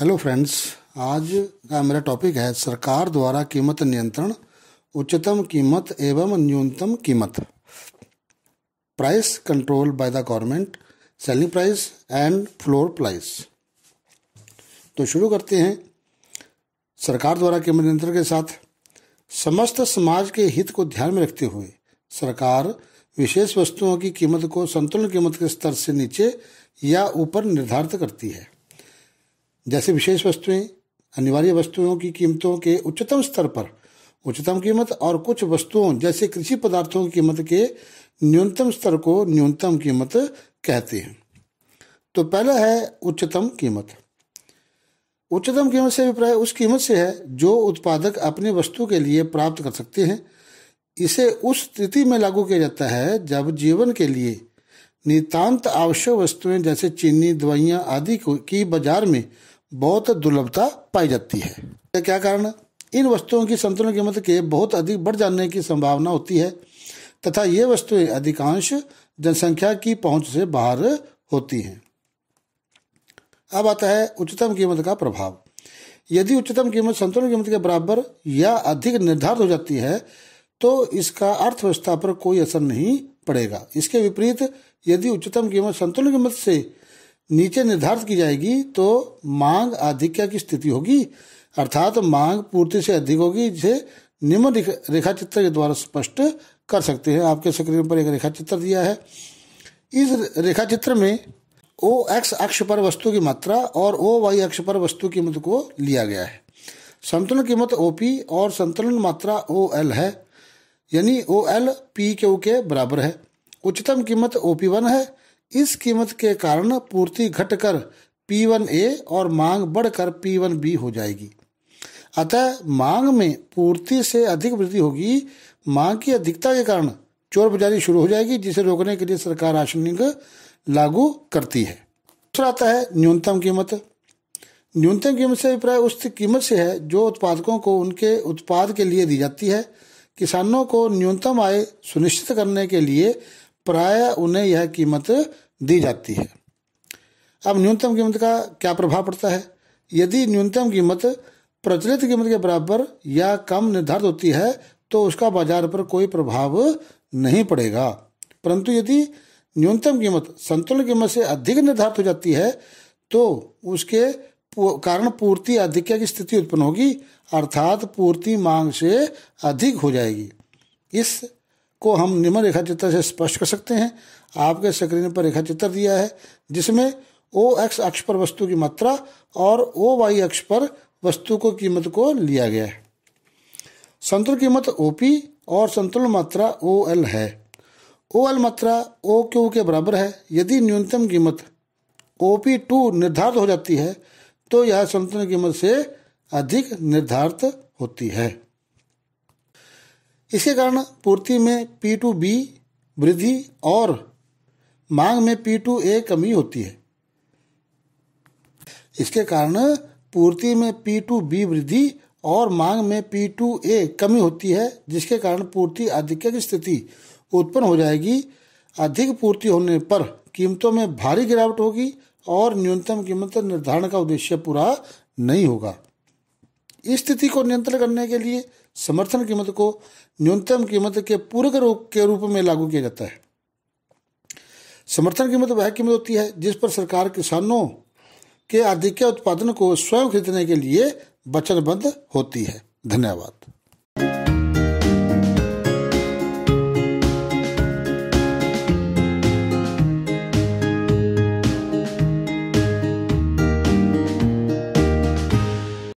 hello friends आज का मेरा टॉपिक है सरकार द्वारा कीमत नियंत्रण उच्चतम कीमत एवं न्यूनतम कीमत price control by the government ceiling price and floor price तो शुरू करते हैं सरकार द्वारा कीमत नियंत्रण के साथ समस्त समाज के हित को ध्यान में रखते हुए सरकार विशेष वस्तुओं की कीमत को संतुलन कीमत के स्तर से नीचे या ऊपर निर्धारित करती है जैसे विशेष वस्तुएं अनिवार्य वस्तुओं की कीमतों के उच्चतम स्तर पर उच्चतम कीमत और कुछ वस्तुओं जैसे कृषि पदार्थों की कीमत के न्यूनतम स्तर को न्यूनतम कीमत कहते हैं तो पहला है उच्चतम कीमत उच्चतम कीमत से अभिप्राय उस कीमत से है जो उत्पादक अपनी वस्तु के लिए प्राप्त कर सकते हैं इसे उस स्थिति में लागू किया जाता है जब जीवन के लिए नितांत आवश्यक वस्तुएं जैसे चीनी दवाइयां आदि को की बाजार में बहुत दुर्लभता पाई जाती है क्या कारण इन वस्तुओं की संतुलन कीमत के बहुत अधिक बढ़ जाने की संभावना होती है तथा ये वस्तुएं अधिकांश जनसंख्या की पहुंच से बाहर होती हैं अब आता है उच्चतम कीमत का प्रभाव यदि उच्चतम कीमत संतुलन कीमत के बराबर या अधिक निर्धारित हो जाती है तो इसका अर्थव्यवस्था पर कोई असर नहीं पड़ेगा इसके विपरीत यदि उच्चतम कीमत संतुलन कीमत से नीचे निर्धारित की जाएगी तो मांग आधिक्य की स्थिति होगी अर्थात मांग पूर्ति से अधिक होगी जिसे निम्न रेखा चित्र के द्वारा स्पष्ट कर सकते हैं आपके स्क्रीन पर एक रेखा चित्र दिया है इस रेखा चित्र में ओ एक्स अक्ष पर वस्तु की मात्रा और ओ वाई अक्ष पर वस्तु कीमत को लिया गया है संतुलन कीमत ओ पी और संतुलन मात्रा ओ एल है यानी ओ एल पी क्यू के बराबर है उच्चतम कीमत ओ पी वन है इस कीमत के कारण पूर्ति घटकर ए और मांग बढ़कर पी वन बी हो जाएगी अतः मांग में पूर्ति से अधिक वृद्धि होगी मांग की अधिकता के कारण चोर बाजारी शुरू हो जाएगी जिसे रोकने के लिए सरकार राशनिंग लागू करती है दूसरा आता है न्यूनतम कीमत न्यूनतम कीमत से अभिप्राय उस कीमत से है जो उत्पादकों को उनके उत्पाद के लिए दी जाती है किसानों को न्यूनतम आय सुनिश्चित करने के लिए प्राय उन्हें यह कीमत दी जाती है अब न्यूनतम कीमत का क्या प्रभाव पड़ता है यदि न्यूनतम कीमत प्रचलित कीमत के बराबर या कम निर्धारित होती है तो उसका बाजार पर कोई प्रभाव नहीं पड़ेगा परंतु यदि न्यूनतम कीमत संतुलन कीमत से अधिक निर्धारित हो जाती है तो उसके कारण पूर्ति अधिक्य की स्थिति उत्पन्न होगी अर्थात पूर्ति मांग से अधिक हो जाएगी इस को हम निम्न रेखा चित्र से स्पष्ट कर सकते हैं आपके स्क्रीन पर रेखा चित्र दिया है जिसमें ओ एक्स अक्ष पर वस्तु की मात्रा और ओ वाई अक्ष पर वस्तु को कीमत को लिया गया है संतुल कीमत ओ पी और संतुलन मात्रा ओ एल है ओ एल मात्रा ओ क्यू के बराबर है यदि न्यूनतम कीमत ओ पी टू निर्धारित हो जाती है तो यह संतुलन कीमत से अधिक निर्धारित होती है इसके कारण पूर्ति में पी टू बी वृद्धि और मांग में पी टू ए कमी होती है इसके कारण पूर्ति में पी टू बी वृद्धि और मांग में पी टू ए कमी होती है जिसके कारण पूर्ति अधिक की स्थिति उत्पन्न हो जाएगी अधिक पूर्ति होने पर कीमतों में भारी गिरावट होगी और न्यूनतम कीमत निर्धारण का उद्देश्य पूरा नहीं होगा इस स्थिति को नियंत्रण करने के लिए समर्थन कीमत को न्यूनतम कीमत के पूरक रूप के रूप में लागू किया जाता है समर्थन कीमत वह कीमत होती है जिस पर सरकार किसानों के अधिक उत्पादन को स्वयं खरीदने के लिए वचनबद्ध होती है धन्यवाद